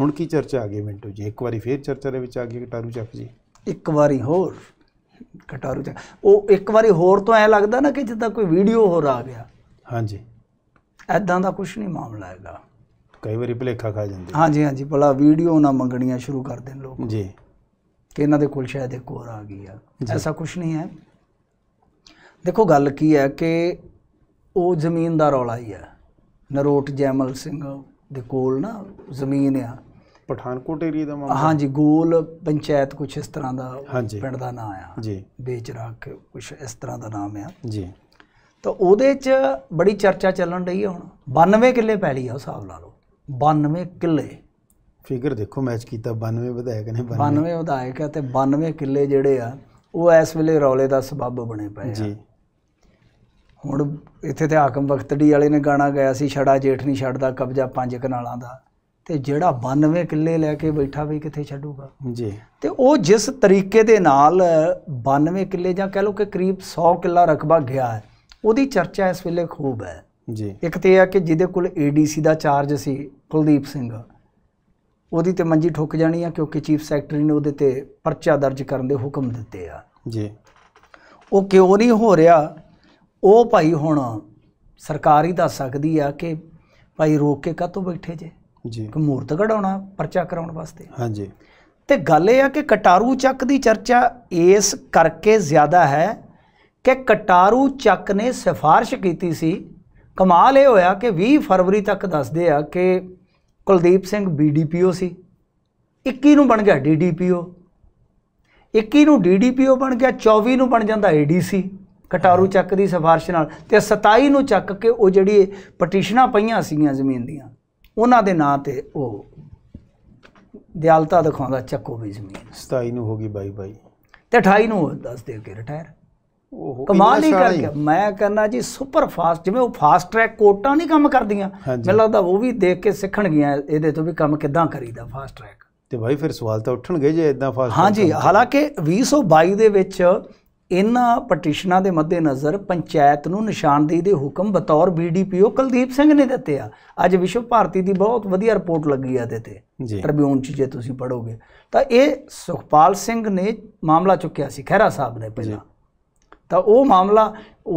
ਹੁਣ ਕੀ ਚਰਚਾ ਆ ਗਈ ਮਿੰਟੂ ਜੀ ਇੱਕ ਵਾਰੀ ਫੇਰ ਚਰਚਾ ਦੇ ਵਿੱਚ ਆ ਗਈ ਕਟਾਰੂ ਚੱਕ ਜੀ ਇੱਕ ਵਾਰੀ ਹੋਰ ਕਟਾਰੂ ਚੱਕ ਉਹ ਇੱਕ ਵਾਰੀ ਹੋਰ ਤੋਂ ਐ ਲੱਗਦਾ ਨਾ ਕਿ ਜਿੱਦਾਂ ਕੋਈ ਵੀਡੀਓ ਹੋਰ ਆ ਗਿਆ ਹਾਂਜੀ ਐਦਾਂ ਦਾ ਕੁਝ ਨਹੀਂ ਮਾਮਲਾ ਹੈਗਾ ਕਈ ਵਾਰੀ ਭਲੇਖਾ ਖਾ ਜਾਂਦੇ ਹਾਂਜੀ ਹਾਂਜੀ ਭਲਾ ਵੀਡੀਓ ਨਾ ਮੰਗਣੀਆਂ ਸ਼ੁਰੂ ਕਰ ਦੇਣ ਲੋਕ ਜੀ ਕਿ ਇਹਨਾਂ ਦੇ ਕੋਲ ਸ਼ਾਇਦ ਇੱਕ ਹੋਰ ਆ ਗਈ ਆ ਐਸਾ ਕੁਝ ਨਹੀਂ ਹੈ ਦੇਖੋ ਗੱਲ ਕੀ ਹੈ ਕਿ ਉਹ ਜ਼ਮੀਨ ਦਾ ਰੌਲਾ ਹੀ ਹੈ ਨਰੋਟ ਜੈਮਲ ਸਿੰਘ ਦੇ ਕੋਲ ਨਾ ਜ਼ਮੀਨ ਆ ਪਠਾਨਕੋਟ ਏਰੀਆ ਦਾ ਮਾਮਲਾ ਹਾਂਜੀ ਗੋਲ ਪੰਚਾਇਤ ਕੁਛ ਇਸ ਤਰ੍ਹਾਂ ਦਾ ਪਿੰਡ ਦਾ ਨਾਮ ਆ ਜੀ ਬੇਚਰਾਕ ਕੁਛ ਇਸ ਤਰ੍ਹਾਂ ਦਾ ਨਾਮ ਆ ਜੀ ਤਾਂ ਉਹਦੇ 'ਚ ਬੜੀ ਚਰਚਾ ਚੱਲਣ ਰਹੀ ਹੈ ਹੁਣ 92 ਕਿੱਲੇ ਪੈ ਲਈ ਆ ਹਿਸਾਬ ਲਾ ਲਓ 92 ਕਿੱਲੇ ਫਿਗਰ ਦੇਖੋ ਮੈਚ ਕੀਤਾ 92 ਵਿਧਾਇਕ ਨੇ 92 ਵਿਧਾਇਕ ਤੇ 92 ਕਿੱਲੇ ਜਿਹੜੇ ਆ ਉਹ ਇਸ ਵੇਲੇ ਰੌਲੇ ਦਾ ਸਬਬ ਬਣੇ ਪਏ ਆ ਜੀ ਹੁਣ ਇੱਥੇ ਤੇ ਹਾਕਮ ਬਖਤੜੀ ਵਾਲੇ ਨੇ ਗਾਣਾ ਗਾਇਆ ਸੀ ਛੜਾ ਜੇਠ ਨਹੀਂ ਛੱਡਦਾ ਕਬਜ਼ਾ ਪੰਜ ਕਨਾਲਾਂ ਦਾ ਤੇ ਜਿਹੜਾ 92 ਕਿੱਲੇ ਲੈ ਕੇ ਬੈਠਾ ਵੀ ਕਿੱਥੇ ਛੱਡੂਗਾ ਜੀ ਤੇ ਉਹ ਜਿਸ ਤਰੀਕੇ ਦੇ ਨਾਲ 92 ਕਿੱਲੇ ਜਾਂ ਕਹਿ ਲਓ ਕਿ ਕਰੀਬ 100 ਕਿੱਲਾ ਰਕਬਾ ਗਿਆ ਹੈ ਉਹਦੀ ਚਰਚਾ ਇਸ ਵੇਲੇ ਖੂਬ ਹੈ ਜੀ ਇੱਕ ਤੇ ਆ ਕਿ ਜਿਹਦੇ ਕੋਲ ਏਡੀਸੀ ਦਾ ਚਾਰਜ ਸੀ ਕੁਲਦੀਪ ਸਿੰਘ ਉਹਦੀ ਤੇ ਮੰਜੀ ਠੁੱਕ ਜਾਣੀ ਆ ਕਿਉਂਕਿ ਚੀਫ ਸੈਕਟਰੀ ਨੇ ਉਹਦੇ ਤੇ ਪਰਚਾ ਦਰਜ ਕਰਨ ਦੇ ਹੁਕਮ ਦਿੱਤੇ ਆ ਜੀ ਉਹ ਕਿਉਂ ਨਹੀਂ ਹੋ ਰਿਹਾ ਉਹ ਭਾਈ ਹੁਣ ਸਰਕਾਰ ਹੀ ਦੱਸ ਸਕਦੀ ਆ ਕਿ ਭਾਈ ਰੋਕ ਕੇ ਕਾਤੋਂ ਬੈਠੇ ਜੇ ਜੀ ਕਿ ਮੂਰਤ ਘੜਾਉਣਾ ਪਰਚਾ ਕਰਾਉਣ ਵਾਸਤੇ ਹਾਂਜੀ ਤੇ ਗੱਲ ਇਹ ਆ ਕਿ ਕਟਾਰੂ ਚੱਕ ਦੀ ਚਰਚਾ ਇਸ ਕਰਕੇ ਜ਼ਿਆਦਾ ਹੈ ਕਿ ਕਟਾਰੂ ਚੱਕ ਨੇ ਸਿਫਾਰਿਸ਼ ਕੀਤੀ ਸੀ ਕਮਾਲ ਇਹ ਹੋਇਆ ਕਿ 20 ਫਰਵਰੀ ਤੱਕ ਦੱਸਦੇ ਆ ਕਿ ਕੁਲਦੀਪ ਸਿੰਘ ਬੀਡੀਪੀਓ ਸੀ 21 ਨੂੰ ਬਣ ਗਿਆ ਡੀਡੀਪੀਓ 21 ਨੂੰ ਡੀਡੀਪੀਓ ਬਣ ਗਿਆ 24 ਨੂੰ ਬਣ ਜਾਂਦਾ ਏਡੀਸੀ ਕਟਾਰੂ ਚੱਕ ਦੀ ਸਫਾਰਿਸ਼ ਨਾਲ ਤੇ 27 ਨੂੰ ਚੱਕ ਕੇ ਉਹ ਜਿਹੜੀ ਪਟੀਸ਼ਨਾਂ ਪਈਆਂ ਸੀਗੀਆਂ ਜ਼ਮੀਨ ਦੀਆਂ ਉਹਨਾਂ ਦੇ ਨਾਂ ਤੇ ਉਹ ਦਿਆਲਤਾ ਦਿਖਾਉਂਦਾ ਚੱਕੋ ਵੀ ਜ਼ਮੀਨ 27 ਨੂੰ ਹੋ ਗਈ ਬਾਈ ਬਾਈ ਤੇ 28 ਨੂੰ ਦੱਸ ਦੇ ਕੇ ਰਿਟਾਇਰ ਉਹ ਕਮਾਲ ਹੀ ਕਰਕੇ ਮੈਂ ਕਹਿੰਦਾ ਜੀ ਸੁਪਰ ਫਾਸਟ ਜਿਵੇਂ ਉਹ ਫਾਸਟ ਟਰੈਕ ਕੋਟਾਂ ਨਹੀਂ ਕੰਮ ਕਰਦੀਆਂ ਮੈਨੂੰ ਲੱਗਦਾ ਉਹ ਵੀ ਦੇਖ ਕੇ ਸਿੱਖਣ ਗਿਆ ਇਹਦੇ ਤੋਂ ਵੀ ਕੰਮ ਕਿਦਾਂ ਕਰੀਦਾ ਫਾਸਟ ਟਰੈਕ ਤੇ ਭਾਈ ਫਿਰ ਸਵਾਲ ਤਾਂ ਉੱਠਣਗੇ ਜੇ ਇਦਾਂ ਫਾਸਟ ਹਾਂਜੀ ਹਾਲਾਂਕਿ 2022 ਦੇ ਵਿੱਚ ਇਹਨਾਂ ਪਟੀਸ਼ਨਾਂ ਦੇ ਮੱਦੇਨਜ਼ਰ ਪੰਚਾਇਤ ਨੂੰ ਨਿਸ਼ਾਨਦੇਹੀ ਦੇ ਹੁਕਮ ਬਤੌਰ ਬੀਡੀਪੀਓ ਕੁਲਦੀਪ ਸਿੰਘ ਨੇ ਦਿੱਤੇ ਆ ਅੱਜ ਵਿਸ਼ਵ ਭਾਰਤੀ ਦੀ ਬਹੁਤ ਵਧੀਆ ਰਿਪੋਰਟ ਲੱਗੀ ਆ ਤੇ ਟ੍ਰਿਬਿਊਨ ਚ ਜੇ ਤੁਸੀਂ ਪੜੋਗੇ ਤਾਂ ਇਹ ਸੁਖਪਾਲ ਸਿੰਘ ਨੇ ਮਾਮਲਾ ਚੁੱਕਿਆ ਸੀ ਖਹਿਰਾ ਸਾਹਿਬ ਨੇ ਪਹਿਲਾਂ ਤਾਂ ਉਹ ਮਾਮਲਾ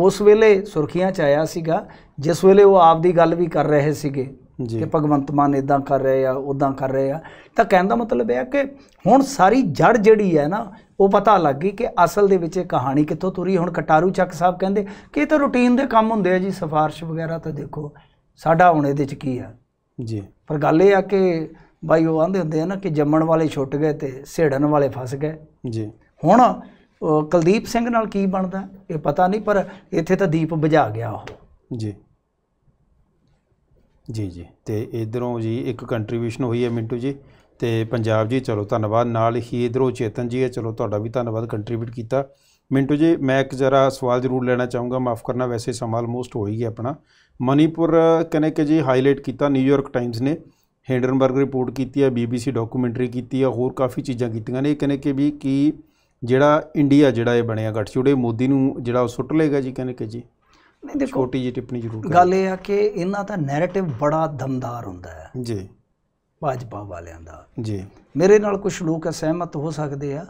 ਉਸ ਵੇਲੇ ਸੁਰਖੀਆਂ ਚ ਆਇਆ ਸੀਗਾ ਜਿਸ ਵੇਲੇ ਉਹ ਆਪਦੀ ਗੱਲ ਵੀ ਕਰ ਰਹੇ ਸੀਗੇ ਕਿ ਭਗਵੰਤ ਮਾਨ ਇਦਾਂ ਕਰ ਰਹੇ ਆ ਉਦਾਂ ਕਰ ਰਹੇ ਆ ਤਾਂ ਕਹਿਣ ਦਾ ਮਤਲਬ ਇਹ ਹੈ ਕਿ ਹੁਣ ਸਾਰੀ ਜੜ ਜਿਹੜੀ ਹੈ ਨਾ ਉਹ ਪਤਾ ਲੱਗ ਗਈ ਕਿ ਅਸਲ ਦੇ ਵਿੱਚ ਇਹ ਕਹਾਣੀ ਕਿੱਥੋਂ ਤੁਰੀ ਹੁਣ ਕਟਾਰੂ ਚੱਕ ਸਾਹਿਬ ਕਹਿੰਦੇ ਕਿ ਇਹ ਤਾਂ ਰੁਟੀਨ ਦੇ ਕੰਮ ਹੁੰਦੇ ਆ ਜੀ ਸਫਾਰਿਸ਼ ਵਗੈਰਾ ਤਾਂ ਦੇਖੋ ਸਾਡਾ ਹੁਣ ਇਹਦੇ ਚ ਕੀ ਆ ਜੀ ਪਰ ਗੱਲ ਇਹ ਆ ਕਿ ਬਾਈ ਉਹ ਆਂਦੇ ਹੁੰਦੇ ਆ ਨਾ ਕਿ ਜੰਮਣ ਵਾਲੇ ਛੁੱਟ ਗਏ ਤੇ ਸਿਹੜਨ ਵਾਲੇ ਫਸ ਗਏ ਜੀ ਹੁਣ ਕੁਲਦੀਪ ਸਿੰਘ ਨਾਲ ਕੀ ਬਣਦਾ ਇਹ ਪਤਾ ਨਹੀਂ ਪਰ ਇੱਥੇ ਤਾਂ ਦੀਪ ਬੁਝਾ ਗਿਆ ਉਹ ਜੀ ਜੀ ਜੀ ਤੇ ਇਧਰੋਂ ਜੀ ਇੱਕ ਕੰਟਰੀਬਿਊਸ਼ਨ ਹੋਈ ਹੈ ਮਿੰਟੂ ਜੀ ਤੇ ਪੰਜਾਬ ਜੀ ਚਲੋ ਧੰਨਵਾਦ ਨਾਲ ਹੀ ਇਧਰੋਂ ਚੇਤਨ ਜੀ ਹੈ ਚਲੋ ਤੁਹਾਡਾ ਵੀ ਧੰਨਵਾਦ ਕੰਟਰੀਬਿਊਟ ਕੀਤਾ ਮਿੰਟੂ ਜੀ ਮੈਂ ਇੱਕ ਜ਼ਰਾ ਸਵਾਲ ਜ਼ਰੂਰ ਲੈਣਾ ਚਾਹੂੰਗਾ ਮਾਫ ਕਰਨਾ ਵੈਸੇ ਸਮਾਂ ਆਲਮੋਸਟ ਹੋ ਹੀ ਗਿਆ ਆਪਣਾ ਮਨੀਪੁਰ ਕਨੇ ਕਿ ਜੀ ਹਾਈਲਾਈਟ ਕੀਤਾ ਨਿਊਯਾਰਕ ਟਾਈਮਸ ਨੇ ਹੈਂਡਰਨਬਰਗ ਰਿਪੋਰਟ ਕੀਤੀ ਹੈ ਬੀਬੀਸੀ ਡਾਕੂਮੈਂਟਰੀ ਕੀਤੀ ਹੈ ਹੋਰ ਕਾਫੀ ਚੀਜ਼ਾਂ ਕੀਤੀਆਂ ਨੇ ਕਨੇ ਕਿ ਵੀ ਕੀ ਜਿਹੜਾ ਇੰਡੀਆ ਜਿਹੜਾ ਇਹ ਬਣਿਆ ਗੱਠਜੋੜੇ ਮੋਦੀ ਨੂੰ ਜਿਹੜਾ ਉਹ ਸੁੱਟ ਲੇਗਾ ਜੀ ਕਨੇ ਕਿ ਜੀ ਨਹੀਂ ਦੇਖੋ ਛੋਟੀ ਜਿਹੀ ਟਿੱਪਣੀ ਜ਼ਰੂਰ ਗੱਲ ਇਹ ਆ ਕਿ ਇਹਨਾਂ ਦਾ ਨੈਰੇਟਿਵ ਬੜਾ ਦਮਦਾਰ ਹੁੰਦਾ ਹੈ ਜੀ ਭਾਜਪਾ ਵਾਲਿਆਂ ਦਾ ਜੀ ਮੇਰੇ ਨਾਲ ਕੁਝ ਲੋਕ ਸਹਿਮਤ ਹੋ ਸਕਦੇ ਆ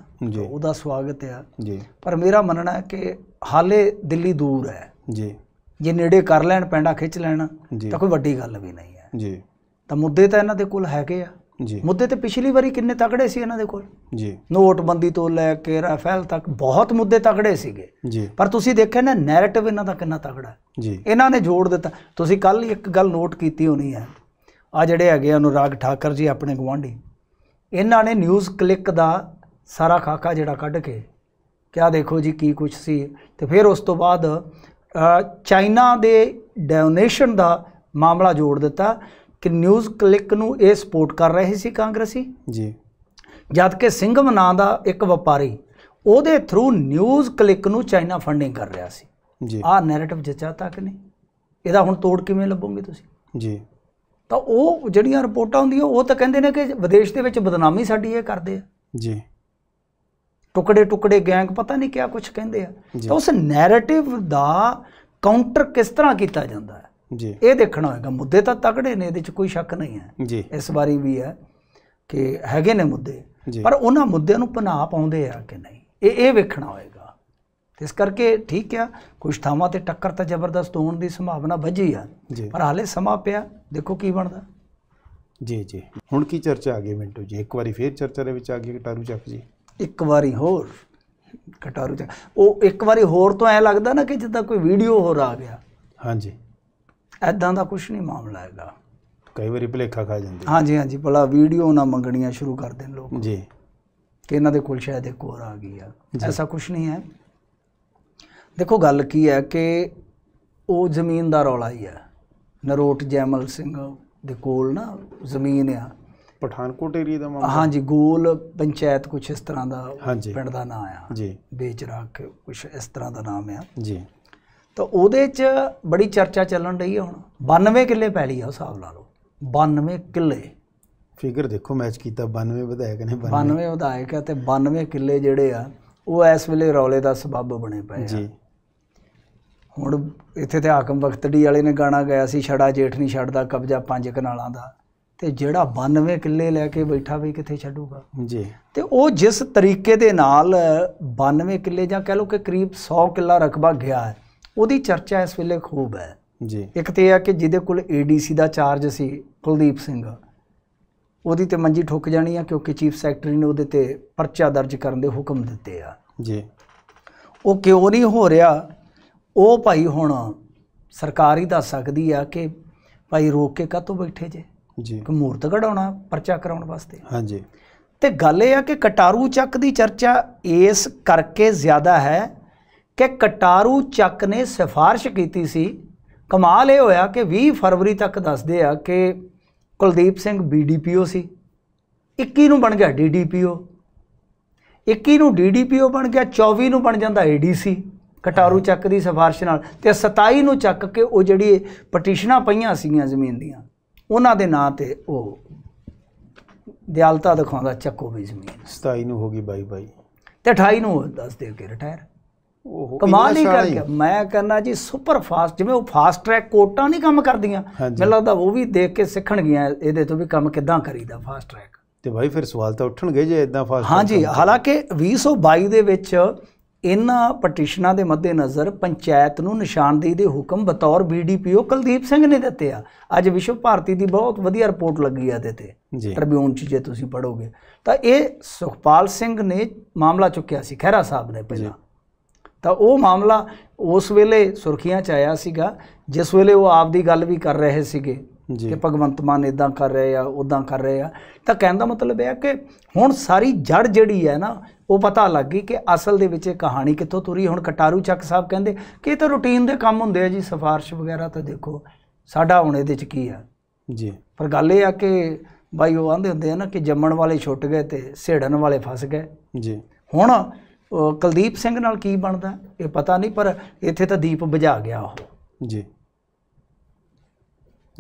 ਉਹਦਾ ਸਵਾਗਤ ਆ ਜੀ ਪਰ ਮੇਰਾ ਮੰਨਣਾ ਹੈ ਕਿ ਹਾਲੇ ਦਿੱਲੀ ਦੂਰ ਹੈ ਜੀ ਜੇ ਨੇੜੇ ਕਰ ਲੈਣ ਪੈਂਡਾ ਖਿੱਚ ਲੈਣ ਤਾਂ ਕੋਈ ਵੱਡੀ ਗੱਲ ਵੀ ਨਹੀਂ ਹੈ ਜੀ ਤਾਂ ਮੁੱਦੇ ਤਾਂ ਇਹਨਾਂ ਦੇ ਕੋਲ ਹੈਗੇ ਆ ਜੀ ਮੁੱਦੇ ਤੇ ਪਿਛਲੀ ਵਾਰੀ ਕਿੰਨੇ ਤਕੜੇ ਸੀ ਇਹਨਾਂ ਦੇ ਕੋਲ ਜੀ ਨੋਟਬੰਦੀ ਤੋਂ ਲੈ ਕੇ ਰਫੈਲ ਤੱਕ ਬਹੁਤ ਮੁੱਦੇ ਤਕੜੇ ਸੀਗੇ ਜੀ ਪਰ ਤੁਸੀਂ ਦੇਖਿਆ ਨਾ ਨੈਰੇਟਿਵ ਇਹਨਾਂ ਦਾ ਕਿੰਨਾ ਤਕੜਾ ਜੀ ਇਹਨਾਂ ਨੇ ਜੋੜ ਦਿੱਤਾ ਤੁਸੀਂ ਕੱਲ ਇੱਕ ਗੱਲ ਨੋਟ ਕੀਤੀ ਹੋਣੀ ਹੈ ਆ ਜਿਹੜੇ ਹੈਗੇ ਅਨੁਰਾਗ ਠਾਕਰ ਜੀ ਆਪਣੇ ਗਵਾਂਢੀ ਇਹਨਾਂ ਨੇ ਨਿਊਜ਼ ਕਲਿੱਕ ਦਾ ਸਾਰਾ ਖਾਕਾ ਜਿਹੜਾ ਕੱਢ ਕੇ ਕਿਆ ਦੇਖੋ ਜੀ ਕੀ ਕੁਝ ਸੀ ਤੇ ਫਿਰ ਉਸ ਤੋਂ ਬਾਅਦ ਚਾਈਨਾ ਦੇ ਡੋਨੇਸ਼ਨ ਦਾ ਮਾਮਲਾ ਜੋੜ ਦਿੱਤਾ ਕਿ ਨਿਊਜ਼ ਕਲਿੱਕ ਨੂੰ ਇਹ ਸਪੋਰਟ ਕਰ ਰਹੇ ਸੀ ਕਾਂਗਰਸੀ ਜੀ ਜਦ ਕਿ ਸਿੰਘਮ ਨਾਂ ਦਾ ਇੱਕ ਵਪਾਰੀ ਉਹਦੇ ਥਰੂ ਨਿਊਜ਼ ਕਲਿੱਕ ਨੂੰ ਚਾਈਨਾ ਫੰਡਿੰਗ ਕਰ ਰਿਹਾ ਸੀ ਜੀ ਆਹ ਨੈਰੇਟਿਵ ਜਚਾ ਤੱਕ ਨਹੀਂ ਇਹਦਾ ਹੁਣ ਤੋੜ ਕਿਵੇਂ ਲੱਭੋਗੇ ਤੁਸੀਂ ਜੀ ਤਾਂ ਉਹ ਜਿਹੜੀਆਂ ਰਿਪੋਰਟਾਂ ਹੁੰਦੀਆਂ ਉਹ ਤਾਂ ਕਹਿੰਦੇ ਨੇ ਕਿ ਵਿਦੇਸ਼ ਦੇ ਵਿੱਚ ਬਦਨਾਮੀ ਸਾਡੀ ਇਹ ਕਰਦੇ ਆ ਜੀ ਟੁਕੜੇ ਟੁਕੜੇ ਗੈਂਗ ਪਤਾ ਨਹੀਂ ਕਿਆ ਕੁਝ ਕਹਿੰਦੇ ਆ ਤਾਂ ਉਸ ਨੈਰੇਟਿਵ ਦਾ ਕਾਊਂਟਰ ਕਿਸ ਤਰ੍ਹਾਂ ਕੀਤਾ ਜਾਂਦਾ ਹੈ ਜੀ ਇਹ ਦੇਖਣਾ ਹੋਏਗਾ ਮੁੱਦੇ ਤਾਂ ਤਕੜੇ ਨੇ ਇਹਦੇ ਵਿੱਚ ਕੋਈ ਸ਼ੱਕ ਨਹੀਂ ਹੈ ਜੀ ਇਸ ਵਾਰੀ ਵੀ ਹੈ ਕਿ ਹੈਗੇ ਨੇ ਮੁੱਦੇ ਪਰ ਉਹਨਾਂ ਮੁੱਦਿਆਂ ਨੂੰ ਪਨਾਹ ਪਾਉਂਦੇ ਆ ਕਿ ਨਹੀਂ ਇਹ ਇਹ ਵੇਖਣਾ ਹੋਏਗਾ ਇਸ ਕਰਕੇ ਠੀਕ ਆ ਕੁਝ ਥਾਵਾਂ ਤੇ ਟੱਕਰ ਤਾਂ ਜ਼ਬਰਦਸਤ ਹੋਣ ਦੀ ਸੰਭਾਵਨਾ ਵੱਜੀ ਆ ਪਰ ਹਾਲੇ ਸਮਾਂ ਪਿਆ ਦੇਖੋ ਕੀ ਬਣਦਾ ਜੀ ਜੀ ਹੁਣ ਕੀ ਚਰਚਾ ਆ ਗਈ ਮਿੰਟੂ ਜੀ ਇੱਕ ਵਾਰੀ ਫੇਰ ਚਰਚਾ ਦੇ ਵਿੱਚ ਆ ਗਈ ਕਟਾਰੂ ਚੱਕ ਜੀ ਇੱਕ ਵਾਰੀ ਹੋਰ ਕਟਾਰੂ ਚੱਕ ਉਹ ਇੱਕ ਵਾਰੀ ਹੋਰ ਤੋਂ ਐ ਲੱਗਦਾ ਨਾ ਕਿ ਜਿੱਦਾਂ ਕੋਈ ਵੀਡੀਓ ਹੋਰ ਆ ਗਿਆ ਹਾਂਜੀ ਐਦਾਂ ਦਾ ਕੁਝ ਨਹੀਂ ਮਾਮਲਾ ਹੈਗਾ ਕਈ ਵਾਰੀ ਭਲੇਖਾ ਖਾ ਜਾਂਦੇ ਹਾਂਜੀ ਹਾਂਜੀ ਭਲਾ ਵੀਡੀਓ ਨਾ ਮੰਗਣੀਆਂ ਸ਼ੁਰੂ ਕਰ ਦੇਣ ਲੋਕ ਜੀ ਕਿ ਇਹਨਾਂ ਦੇ ਕੋਲ ਸ਼ਾਇਦ ਇੱਕ ਹੋਰ ਆ ਗਈ ਆ ਐਸਾ ਕੁਝ ਨਹੀਂ ਹੈ ਦੇਖੋ ਗੱਲ ਕੀ ਹੈ ਕਿ ਉਹ ਜ਼ਮੀਨ ਦਾ ਰੌਲਾ ਹੀ ਹੈ ਨਰੋਟ ਜੈਮਲ ਸਿੰਘ ਦੇ ਕੋਲ ਨਾ ਜ਼ਮੀਨ ਆ ਪਠਾਨਕੋਟ ਏਰੀਆ ਦਾ ਮਾਮਲਾ ਹਾਂਜੀ ਗੋਲ ਪੰਚਾਇਤ ਕੁਝ ਇਸ ਤਰ੍ਹਾਂ ਦਾ ਪਿੰਡ ਦਾ ਨਾਮ ਆ ਜੀ ਬੇਚ ਰੱਖ ਕੁਝ ਇਸ ਤਰ੍ਹਾਂ ਦਾ ਨਾਮ ਆ ਜੀ ਤਾਂ ਉਹਦੇ 'ਚ ਬੜੀ ਚਰਚਾ ਚੱਲਣ ਰਹੀ ਹੈ ਹੁਣ 92 ਕਿੱਲੇ ਪੈ ਲਈ ਆ ਹਿਸਾਬ ਲਾ ਲਓ 92 ਕਿੱਲੇ ਫਿਗਰ ਦੇਖੋ ਮੈਚ ਕੀਤਾ 92 ਵਿਧਾਇਕ ਨੇ 92 ਵਿਧਾਇਕ ਆ ਤੇ 92 ਕਿੱਲੇ ਜਿਹੜੇ ਆ ਉਹ ਇਸ ਵੇਲੇ ਰੌਲੇ ਦਾ ਸਬਬ ਬਣੇ ਪਏ ਆ ਜੀ ਹੁਣ ਇੱਥੇ ਤੇ ਹਾਕਮ ਬਖਤੜੀ ਵਾਲੇ ਨੇ ਗਾਣਾ ਗਾਇਆ ਸੀ ਛੜਾ ਜੇਠ ਨਹੀਂ ਛੱਡਦਾ ਕਬਜ਼ਾ ਪੰਜ ਕਨਾਲਾਂ ਦਾ ਤੇ ਜਿਹੜਾ 92 ਕਿੱਲੇ ਲੈ ਕੇ ਬੈਠਾ ਵੀ ਕਿੱਥੇ ਛੱਡੂਗਾ ਜੀ ਤੇ ਉਹ ਜਿਸ ਤਰੀਕੇ ਦੇ ਨਾਲ 92 ਕਿੱਲੇ ਜਾਂ ਕਹਿ ਲਓ ਕਿ ਕਰੀਬ 100 ਕਿੱਲਾ ਰਕਬਾ ਗਿਆ ਹੈ ਉਹਦੀ ਚਰਚਾ ਇਸ ਵੇਲੇ ਖੂਬ ਹੈ ਜੀ ਇੱਕ ਤੇ ਆ ਕਿ ਜਿਹਦੇ ਕੋਲ ਏਡੀਸੀ ਦਾ ਚਾਰਜ ਸੀ ਕੁਲਦੀਪ ਸਿੰਘ ਉਹਦੀ ਤੇ ਮੰਜੀ ਠੁੱਕ ਜਾਣੀ ਆ ਕਿਉਂਕਿ ਚੀਫ ਸੈਕਟਰੀ ਨੇ ਉਹਦੇ ਤੇ ਪਰਚਾ ਦਰਜ ਕਰਨ ਦੇ ਹੁਕਮ ਦਿੱਤੇ ਆ ਜੀ ਉਹ ਕਿਉਂ ਨਹੀਂ ਹੋ ਰਿਹਾ ਉਹ ਭਾਈ ਹੁਣ ਸਰਕਾਰ ਹੀ ਦੱਸ ਸਕਦੀ ਆ ਕਿ ਭਾਈ ਰੋਕ ਕੇ ਕਾਤੋਂ ਬੈਠੇ ਜੇ ਜੀ ਕਿ ਮੂਰਤ ਘੜਾਉਣਾ ਪਰਚਾ ਕਰਾਉਣ ਵਾਸਤੇ ਹਾਂਜੀ ਤੇ ਗੱਲ ਇਹ ਆ ਕਿ ਕਟਾਰੂ ਚੱਕ ਦੀ ਚਰਚਾ ਇਸ ਕਰਕੇ ਜ਼ਿਆਦਾ ਹੈ ਕਿ ਕਟਾਰੂ ਚੱਕ ਨੇ ਸਿਫਾਰਿਸ਼ ਕੀਤੀ ਸੀ ਕਮਾਲ ਇਹ ਹੋਇਆ ਕਿ 20 ਫਰਵਰੀ ਤੱਕ ਦੱਸਦੇ ਆ ਕਿ ਕੁਲਦੀਪ ਸਿੰਘ ਬੀਡੀਪੀਓ ਸੀ 21 ਨੂੰ ਬਣ ਗਿਆ ਡੀਡੀਪੀਓ 21 ਨੂੰ ਡੀਡੀਪੀਓ ਬਣ ਗਿਆ 24 ਨੂੰ ਬਣ ਜਾਂਦਾ ਏਡੀਸੀ ਕਟਾਰੂ ਚੱਕ ਦੀ ਸਿਫਾਰਿਸ਼ ਨਾਲ ਤੇ 27 ਨੂੰ ਚੱਕ ਕੇ ਉਹ ਜਿਹੜੀ ਪਟੀਸ਼ਨਾਂ ਪਈਆਂ ਸੀਗੀਆਂ ਜ਼ਮੀਨ ਦੀਆਂ ਉਹਨਾਂ ਦੇ ਨਾਂ ਤੇ ਉਹ ਦਿਆਲਤਾ ਦਿਖਾਉਂਦਾ ਚੱਕੋ ਵੀ ਜ਼ਮੀਨ 27 ਨੂੰ ਹੋ ਗਈ ਬਾਈ ਬਾਈ ਤੇ 28 ਨੂੰ ਦੱਸ ਦੇ ਕੇ ਰਿਟਾਇਰ ਕਮਾਲ ਹੀ ਕਰਕੇ ਮੈਂ ਕਹਿੰਦਾ ਜੀ ਸੁਪਰ ਫਾਸਟ ਜਿਵੇਂ ਉਹ ਫਾਸਟ ਟਰੈਕ ਕੋਟਾਂ ਨਹੀਂ ਕੰਮ ਕਰਦੀਆਂ ਮੈਨੂੰ ਲੱਗਦਾ ਉਹ ਵੀ ਦੇਖ ਕੇ ਸਿੱਖਣ ਗਿਆ ਇਹਦੇ ਤੋਂ ਵੀ ਕੰਮ ਕਿਦਾਂ ਕਰੀਦਾ ਫਾਸਟ ਟਰੈਕ ਤੇ ਭਾਈ ਫਿਰ ਸਵਾਲ ਤਾਂ ਉੱਠਣਗੇ ਜੇ ਇਦਾਂ ਫਾਸਟ ਹਾਂਜੀ ਹਾਲਾਂਕਿ 2022 ਦੇ ਵਿੱਚ ਇਹਨਾਂ ਪਟੀਸ਼ਨਾਂ ਦੇ ਮੱਦੇ ਨਜ਼ਰ ਪੰਚਾਇਤ ਨੂੰ ਨਿਸ਼ਾਨਦੇਹੀ ਦੇ ਹੁਕਮ ਬਤੌਰ ਬੀਡੀਪੀਓ ਕੁਲਦੀਪ ਸਿੰਘ ਨੇ ਦਿੱਤੇ ਆ ਅੱਜ ਵਿਸ਼ਵ ਭਾਰਤੀ ਦੀ ਬਹੁਤ ਵਧੀਆ ਰਿਪੋਰਟ ਲੱਗੀ ਆ ਤੇ ਟ੍ਰਿਬਿਊਨ ਚ ਜੇ ਤੁਸੀਂ ਪੜੋਗੇ ਤਾਂ ਇਹ ਸੁਖਪਾਲ ਸਿੰਘ ਨੇ ਮਾਮਲਾ ਚੁੱਕਿਆ ਸੀ ਖਹਿਰਾ ਸਾਹਿਬ ਨੇ ਪਹਿਲਾਂ ਤਾਂ ਉਹ ਮਾਮਲਾ ਉਸ ਵੇਲੇ ਸੁਰਖੀਆਂ 'ਚ ਆਇਆ ਸੀਗਾ ਜਿਸ ਵੇਲੇ ਉਹ ਆਪ ਦੀ ਗੱਲ ਵੀ ਕਰ ਰਹੇ ਸੀਗੇ ਕਿ ਭਗਵੰਤ ਮਾਨ ਇਦਾਂ ਕਰ ਰਹੇ ਆ ਉਦਾਂ ਕਰ ਰਹੇ ਆ ਤਾਂ ਕਹਿਣ ਦਾ ਮਤਲਬ ਇਹ ਆ ਕਿ ਹੁਣ ਸਾਰੀ ਜੜ ਜਿਹੜੀ ਹੈ ਨਾ ਉਹ ਪਤਾ ਲੱਗ ਗਈ ਕਿ ਅਸਲ ਦੇ ਵਿੱਚ ਇਹ ਕਹਾਣੀ ਕਿੱਥੋਂ ਤੁਰੀ ਹੁਣ ਕਟਾਰੂ ਚੱਕ ਸਾਹਿਬ ਕਹਿੰਦੇ ਕਿ ਇਹ ਤਾਂ ਰੁਟੀਨ ਦੇ ਕੰਮ ਹੁੰਦੇ ਆ ਜੀ ਸਫਾਰਿਸ਼ ਵਗੈਰਾ ਤਾਂ ਦੇਖੋ ਸਾਡਾ ਹੁਣ ਇਹਦੇ 'ਚ ਕੀ ਆ ਜੀ ਪਰ ਗੱਲ ਇਹ ਆ ਕਿ ਬਾਈ ਉਹ ਆਂਦੇ ਹੁੰਦੇ ਆ ਨਾ ਕਿ ਜੰਮਣ ਵਾਲੇ ਛੁੱਟ ਗਏ ਤੇ ਸਿਹੜਨ ਵਾਲੇ ਫਸ ਗਏ ਜੀ ਹੁਣ ਕੁਲਦੀਪ ਸਿੰਘ ਨਾਲ ਕੀ ਬਣਦਾ ਇਹ ਪਤਾ ਨਹੀਂ ਪਰ ਇੱਥੇ ਤਾਂ ਦੀਪ ਬੁਝਾ ਗਿਆ ਉਹ ਜੀ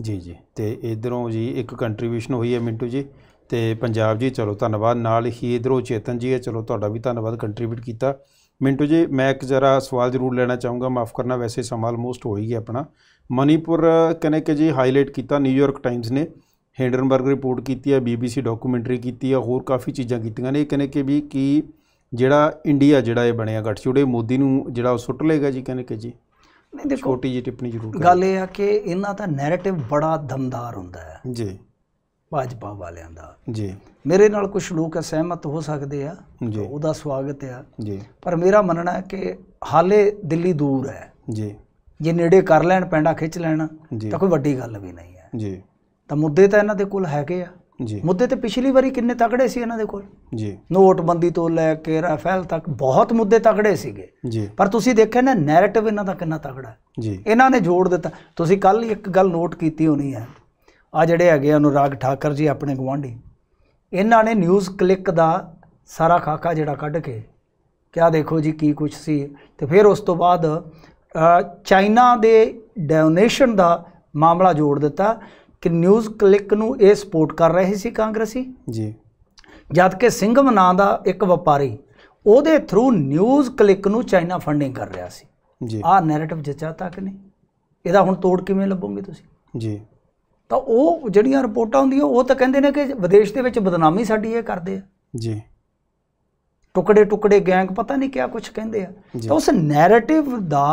ਜੀ ਜੀ ਤੇ ਇਧਰੋਂ ਜੀ ਇੱਕ ਕੰਟਰੀਬਿਊਸ਼ਨ ਹੋਈ ਹੈ ਮਿੰਟੂ ਜੀ ਤੇ ਪੰਜਾਬ ਜੀ ਚਲੋ ਧੰਨਵਾਦ ਨਾਲ ਹੀ ਇਧਰੋਂ ਚੇਤਨ ਜੀ ਹੈ ਚਲੋ ਤੁਹਾਡਾ ਵੀ ਧੰਨਵਾਦ ਕੰਟਰੀਬਿਊਟ ਕੀਤਾ ਮਿੰਟੂ ਜੀ ਮੈਂ ਇੱਕ ਜ਼ਰਾ ਸਵਾਲ ਜ਼ਰੂਰ ਲੈਣਾ ਚਾਹੂੰਗਾ ਮਾਫ ਕਰਨਾ ਵੈਸੇ ਸਮਾਂ ਆਲਮੋਸਟ ਹੋ ਹੀ ਗਿਆ ਆਪਣਾ ਮਨੀਪੁਰ ਕਨੇ ਕਿ ਜੀ ਹਾਈਲਾਈਟ ਕੀਤਾ ਨਿਊਯਾਰਕ ਟਾਈਮਸ ਨੇ ਹੈਂਡਰਨਬਰਗ ਰਿਪੋਰਟ ਕੀਤੀ ਹੈ ਬੀਬੀਸੀ ਡਾਕੂਮੈਂਟਰੀ ਕੀਤੀ ਹੈ ਹੋਰ ਕਾਫੀ ਚੀਜ਼ਾਂ ਕੀਤੀਆਂ ਨੇ ਇਹ ਕਨੇ ਕਿ ਵੀ ਕੀ ਜਿਹੜਾ ਇੰਡੀਆ ਜਿਹੜਾ ਇਹ ਬਣਿਆ ਗੱਠਜੋੜੇ ਮੋਦੀ ਨੂੰ ਜਿਹੜਾ ਉਹ ਸੁੱਟ ਲੇਗਾ ਜੀ ਕਹਿੰਦੇ ਕਿ ਜੀ ਨਹੀਂ ਦੇਖੋ ਛੋਟੀ ਜੀ ਟਿੱਪਣੀ ਜ਼ਰੂਰ ਗੱਲ ਇਹ ਆ ਕਿ ਇਹਨਾਂ ਦਾ ਨੈਰੇਟਿਵ ਬੜਾ ਦਮਦਾਰ ਹੁੰਦਾ ਹੈ ਜੀ ਭਾਜਪਾ ਵਾਲਿਆਂ ਦਾ ਜੀ ਮੇਰੇ ਨਾਲ ਕੁਝ ਲੋਕ ਸਹਿਮਤ ਹੋ ਸਕਦੇ ਆ ਉਹਦਾ ਸਵਾਗਤ ਆ ਜੀ ਪਰ ਮੇਰਾ ਮੰਨਣਾ ਹੈ ਕਿ ਹਾਲੇ ਦਿੱਲੀ ਦੂਰ ਹੈ ਜੀ ਜੇ ਨੇੜੇ ਕਰ ਲੈਣ ਪੈਂਡਾ ਖਿੱਚ ਲੈਣ ਤਾਂ ਕੋਈ ਵੱਡੀ ਗੱਲ ਵੀ ਨਹੀਂ ਹੈ ਜੀ ਤਾਂ ਮੁੱਦੇ ਤਾਂ ਇਹਨਾਂ ਦੇ ਕੋਲ ਹੈਗੇ ਆ ਜੀ ਮੁੱਦੇ ਤੇ ਪਿਛਲੀ ਵਾਰੀ ਕਿੰਨੇ ਤਕੜੇ ਸੀ ਇਹਨਾਂ ਦੇ ਕੋਲ ਜੀ ਨੋਟਬੰਦੀ ਤੋਂ ਲੈ ਕੇ ਰਫੈਲ ਤੱਕ ਬਹੁਤ ਮੁੱਦੇ ਤਕੜੇ ਸੀਗੇ ਜੀ ਪਰ ਤੁਸੀਂ ਦੇਖਿਆ ਨਾ ਨੈਰੇਟਿਵ ਇਹਨਾਂ ਦਾ ਕਿੰਨਾ ਤਕੜਾ ਹੈ ਜੀ ਇਹਨਾਂ ਨੇ ਜੋੜ ਦਿੱਤਾ ਤੁਸੀਂ ਕੱਲ ਇੱਕ ਗੱਲ ਨੋਟ ਕੀਤੀ ਹੋਣੀ ਹੈ ਆ ਜਿਹੜੇ ਹੈਗੇ ਅਨੁਰਾਗ ਠਾਕਰ ਜੀ ਆਪਣੇ ਗਵਾਂਢੀ ਇਹਨਾਂ ਨੇ ਨਿਊਜ਼ ਕਲਿੱਕ ਦਾ ਸਾਰਾ ਖਾਕਾ ਜਿਹੜਾ ਕੱਢ ਕੇ ਕਿਆ ਦੇਖੋ ਜੀ ਕੀ ਕੁਝ ਸੀ ਤੇ ਫਿਰ ਉਸ ਤੋਂ ਬਾਅਦ ਚਾਈਨਾ ਦੇ ਡੋਨੇਸ਼ਨ ਦਾ ਮਾਮਲਾ ਜੋੜ ਦਿੱਤਾ ਕਿ ਨਿਊਜ਼ ਕਲਿੱਕ ਨੂੰ ਇਹ ਸਪੋਰਟ ਕਰ ਰਹੇ ਸੀ ਕਾਂਗਰਸੀ ਜੀ ਜਦ ਕਿ ਸਿੰਘਮ ਨਾਂ ਦਾ ਇੱਕ ਵਪਾਰੀ ਉਹਦੇ ਥਰੂ ਨਿਊਜ਼ ਕਲਿੱਕ ਨੂੰ ਚਾਈਨਾ ਫੰਡਿੰਗ ਕਰ ਰਿਹਾ ਸੀ ਜੀ ਆਹ ਨੈਰੇਟਿਵ ਜਿੱਚਾ ਤੱਕ ਨਹੀਂ ਇਹਦਾ ਹੁਣ ਤੋੜ ਕਿਵੇਂ ਲੱਭੋਗੇ ਤੁਸੀਂ ਜੀ ਤਾਂ ਉਹ ਜਿਹੜੀਆਂ ਰਿਪੋਰਟਾਂ ਹੁੰਦੀਆਂ ਉਹ ਤਾਂ ਕਹਿੰਦੇ ਨੇ ਕਿ ਵਿਦੇਸ਼ ਦੇ ਵਿੱਚ ਬਦਨਾਮੀ ਸਾਡੀ ਇਹ ਕਰਦੇ ਆ ਜੀ ਟੁਕੜੇ ਟੁਕੜੇ ਗੈਂਗ ਪਤਾ ਨਹੀਂ ਕਿਆ ਕੁਝ ਕਹਿੰਦੇ ਆ ਤਾਂ ਉਸ ਨੈਰੇਟਿਵ ਦਾ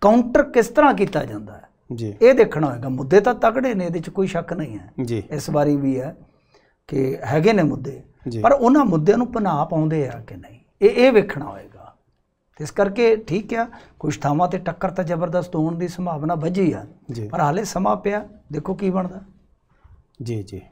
ਕਾਊਂਟਰ ਕਿਸ ਤਰ੍ਹਾਂ ਕੀਤਾ ਜਾਂਦਾ ਹੈ ਜੀ ਇਹ ਦੇਖਣਾ ਹੋਏਗਾ ਮੁੱਦੇ ਤਾਂ ਤਕੜੇ ਨੇ ਇਹਦੇ ਵਿੱਚ ਕੋਈ ਸ਼ੱਕ ਨਹੀਂ ਹੈ ਜੀ ਇਸ ਵਾਰੀ ਵੀ ਹੈ ਕਿ ਹੈਗੇ ਨੇ ਮੁੱਦੇ ਪਰ ਉਹਨਾਂ ਮੁੱਦਿਆਂ ਨੂੰ ਪਨਾਹ ਪਾਉਂਦੇ ਆ ਕਿ ਨਹੀਂ ਇਹ ਇਹ ਵੇਖਣਾ ਹੋਏਗਾ ਇਸ ਕਰਕੇ ਠੀਕ ਆ ਕੁਝ ਥਾਵਾਂ ਤੇ ਟੱਕਰ ਤਾਂ ਜ਼ਬਰਦਸਤ ਹੋਣ ਦੀ ਸੰਭਾਵਨਾ ਵੱਜੀ ਆ ਪਰ ਹਾਲੇ ਸਮਾਂ ਪਿਆ ਦੇਖੋ ਕੀ ਬਣਦਾ ਜੀ ਜੀ